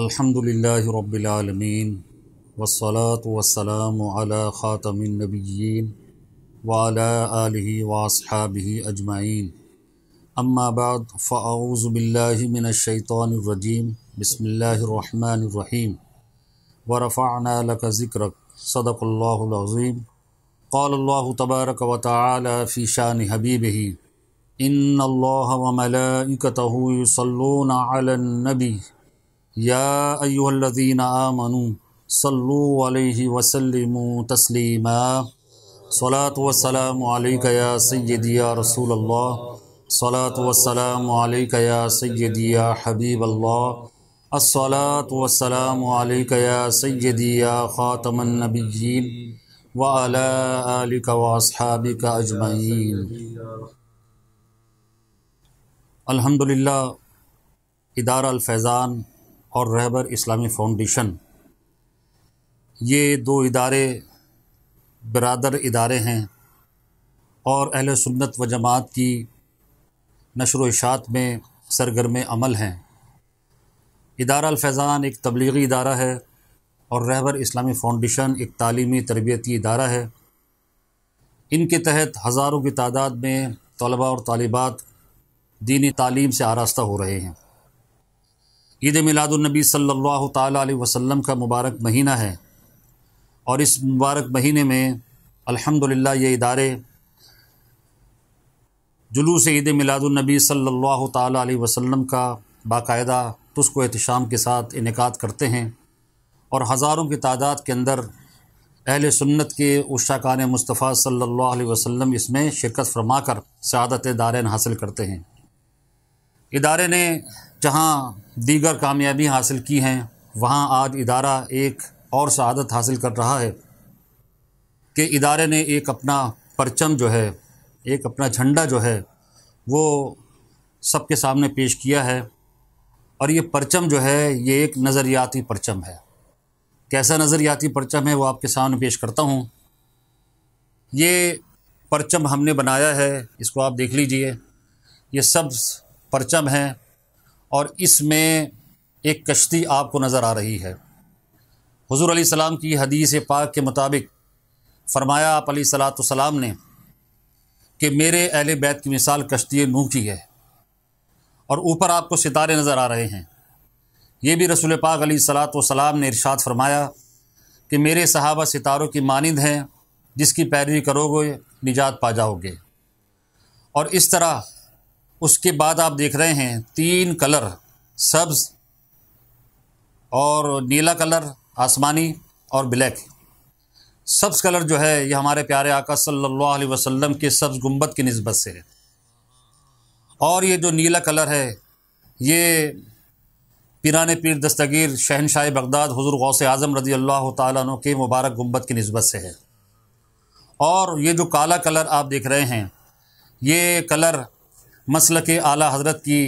अल्हम्दुलिल्लाहि रब्बिल आलमीन वस्सलातु वस्सलामु अला खातमिन नबिय्यीन व अला आलिहि व अस्हाबिहि अजमाइन अम्मा बाद फ़ाऊज़ु बिल्लाहि मिनश शैतानिर रजीम बिस्मिल्लाहिर रहमानिर रहीम व रफ़अना लक ज़िक्रक सदक़ल्लाहुल अज़ीम قال الله تبارك وتعالى في شان حبيبه إن الله وملائكته يصلون على النبي या अयुल्लिन आमनु सल्लू वसलम तस्लिम सलात वसलाम आलिकया सैदिया रसूल अल्लाह सलात वसलाम आलिकया सैदिया हबीब अल्लाह असलात वसलाम आलिकया सैदिया ख़ातमनबीन वालिक वासहाबिक अजमैन अलहमदिल्ला इदारा फैज़ान और रहबर इस्लामी फाउंडेशन ये दो इदारे बरदर इदारे हैं और अहल सुन्नत व जमात की नशर वशात में सरगर्म अमल हैं इदारा एक तबलीगी इदारा है और रहबर इस्लामी फाउंडेशन एक तलीमी तरबती इदारा है इनके तहत हज़ारों की तादाद में तलबा और तालिबात दीनी तालीम से आरास्ता हो रहे हैं ईद मिलादुलनबी सल्लल्लाहु अलैहि वसल्लम का मुबारक महीना है और इस मुबारक महीने में अल्हम्दुलिल्लाह ये इदारे जुलूस ईद मिलादुलनबी सल्लल्लाहु अलैहि वसल्लम का बाकायदा तुस्को एहतशाम के साथ इनका करते हैं और हज़ारों की तादाद के अंदर अहल सुन्नत के उशाकान मुस्तफ़ा सल्लल्लाहु अलैहि वसल्लम इसमें शिरकत फरमा कर शहादत दारैन हासिल करते हैं इदारे ने जहाँ दीगर कामयाबी हासिल की हैं वहाँ आज इदारा एक और शहादत हासिल कर रहा है कि इदारे ने एक अपना परचम जो है एक अपना झंडा जो है वो सबके सामने पेश किया है और ये परचम जो है ये एक नज़रियाती परचम है कैसा नज़रियाती परचम है वो आपके सामने पेश करता हूँ ये परचम हमने बनाया है इसको आप देख लीजिए ये सब परचम हैं और इसमें एक कश्ती आपको नज़र आ रही है हजूर सलाम की हदीस पाक के मुताबिक फ़रमाया आप सलाम ने कि मेरे अहल बैत की मिसाल कश्ती नूह की है और ऊपर आपको सितारे नज़र आ रहे हैं ये भी रसूल पाक अली सलाम ने इरशाद फरमाया कि मेरे सहाबा सितारों की मानंद हैं जिसकी पैरवी करोगे निजात पा जाओगे और इस तरह उसके बाद आप देख रहे हैं तीन कलर सब्ज और नीला कलर आसमानी और ब्लैक सब्ज़ कलर जो है ये हमारे प्यारे आका सल्लल्लाहु अलैहि वसल्लम के सब्ज़ गुम्बद की नस्बत से है और ये जो नीला कलर है ये पिरान पीर दस्तगीर शहनशाह बगदाद हजूर गौस आज़म रजी अल्लाह तु के मुबारक गुम्बद की नस्बत से है और ये जो काला कलर आप देख रहे हैं ये कलर मसल के अली हज़रत की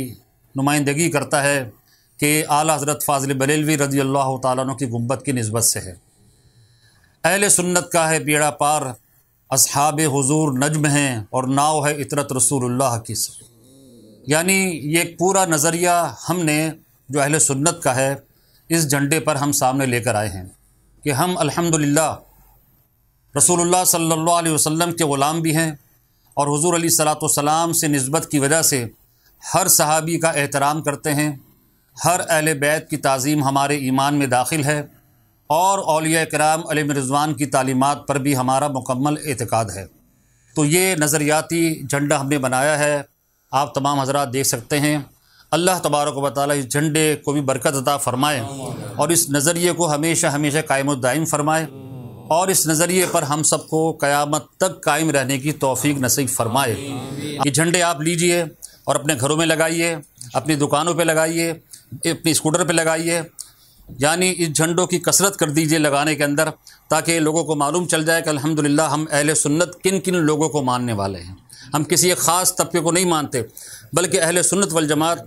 नुमाइंदगी करता है कि आला हज़रत फाजिल बलेलवी रजी अल्लाह तु की गुम्बत की नस्बत से है अहल सुन्नत का है पीड़ा पार अब हजूर नजम हैं और नाव है इतरत रसूल की यानी ये एक पूरा नज़रिया हमने जो अहल सुन्नत का है इस झंडे पर हम सामने लेकर आए हैं कि हम अलहमदिल्ला रसूल सल्ला वसम के ग़ुलाम भी हैं और हुजूर अली सलाम से नस्बत की वजह से हर सहाबी का एहतराम करते हैं हर अहल बैत की तज़ीम हमारे ईमान में दाखिल है और अलिया कराम अलम रिजवान की तालीमत पर भी हमारा मुकम्मल एतक़ाद है तो ये नज़रियाती झंडा हमने बनाया है आप तमाम हजरात देख सकते हैं अल्लाह तबारक व ताली इस झंडे को भी बरकत अदा फ़रमाए और इस नज़रिए को हमेशा हमेशा कायम दायम फ़रमाए और इस नज़रिए पर हम सबको क़यामत तक कायम रहने की तोफ़ी नसीब फरमाए ये झंडे आप लीजिए और अपने घरों में लगाइए अपनी दुकानों पे लगाइए अपनी स्कूटर पे लगाइए यानी इस झंडों की कसरत कर दीजिए लगाने के अंदर ताकि लोगों को मालूम चल जाए कि अल्हम्दुलिल्लाह हम अहल सुन्नत किन किन लोगों को मानने वाले हैं हम किसी एक ख़ास तबके को नहीं मानते बल्कि अहल सुन्नत वल जमात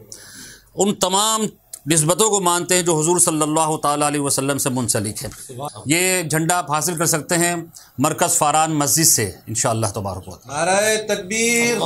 उन तमाम नस्बतों को मानते हैं जो हजूर सल्ला तसलम से मुंसलिक हैं ये झंडा आप हासिल कर सकते हैं मरकज़ फारान मस्जिद से इन तबारक तकबीर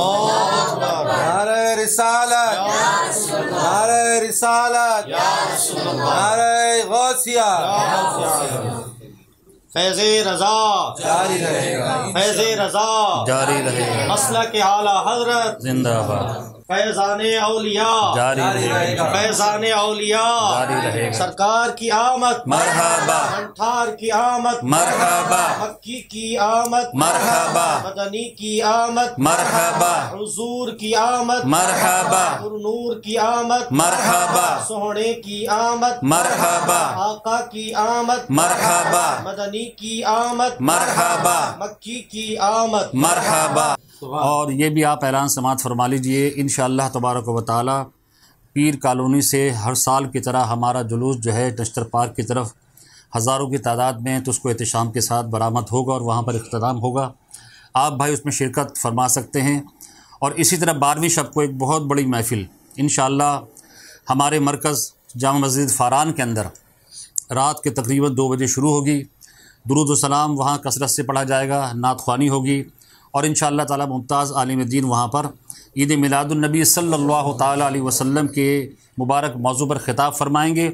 फैज़ रजा जारी रहेगा फैज़ रजा जारी रहेगा मसला के आला हजरत जिंदाबाद फैजान अलिया जारी रहेगा फैजान अलिया जारी रहेगा सरकार की आमद मरहबा अंठार की आमद मरहबा मक्की की आमद मरहबा मदनी की आमद मरहबा हजूर की आमद मरहबा नूर की आमद मरहबा सोहने की आमद मरहबा आका की आमद मरहबा मदनी की आमद मरहबा मक्की की आमद मरहबा और ये भी आप ऐलान समात फरमा लीजिए इन इन तबारक व ताली पीर कॉलोनी से हर साल की तरह हमारा जुलूस जो है नश्तर पार्क की तरफ हज़ारों की तादाद में तो उसको अहतशाम के साथ बरामद होगा और वहाँ पर अख्ताम होगा आप भाई उसमें शिरकत फरमा सकते हैं और इसी तरह बारहवीं शब को एक बहुत बड़ी महफ़िल इन हमारे मरकज़ जाम मस्जिद फ़ारान के अंदर रात के तकरीबन दो बजे शुरू होगी दरुद वहाँ कसरत से पढ़ा जाएगा नात ख्वानी होगी और इन ताला मुमताज़ आलिम दीन वहाँ पर ईद मिलादुलनबी सल्ला तली वसम के मुबारक मौजू पर ख़िताब फरमाएँगे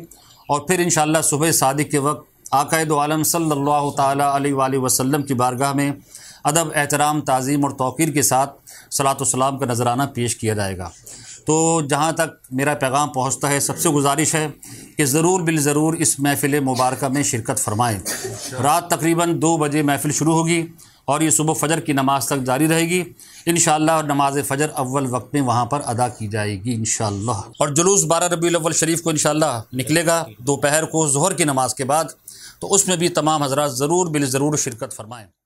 और फिर इन सुबह सदक के वक्त आकद आलम सल्ला तली वसम की बारगाह में अदब एहतराम तज़ीम और तोक़ीर के साथ सलातम का नजराना पेश किया जाएगा तो जहाँ तक मेरा पैगाम पहुँचता है सबसे गुजारिश है कि ज़रूर बिल ज़रूर इस महफ़िल मुबारक में शिरकत फरमाएँ रात तकरीबन दो बजे महफ़िल शुरू होगी और ये सुबह फजर की नमाज़ तक जारी रहेगी इन नमाज फ़जर अव्वल वक्त में वहाँ पर अदा की जाएगी इन और जुलूस बारह रबी अव्वल शरीफ को इन निकलेगा दोपहर को जहर की नमाज के बाद तो उसमें भी तमाम हजरा ज़रूर बिल ज़रूर शिरकत फरमाएँ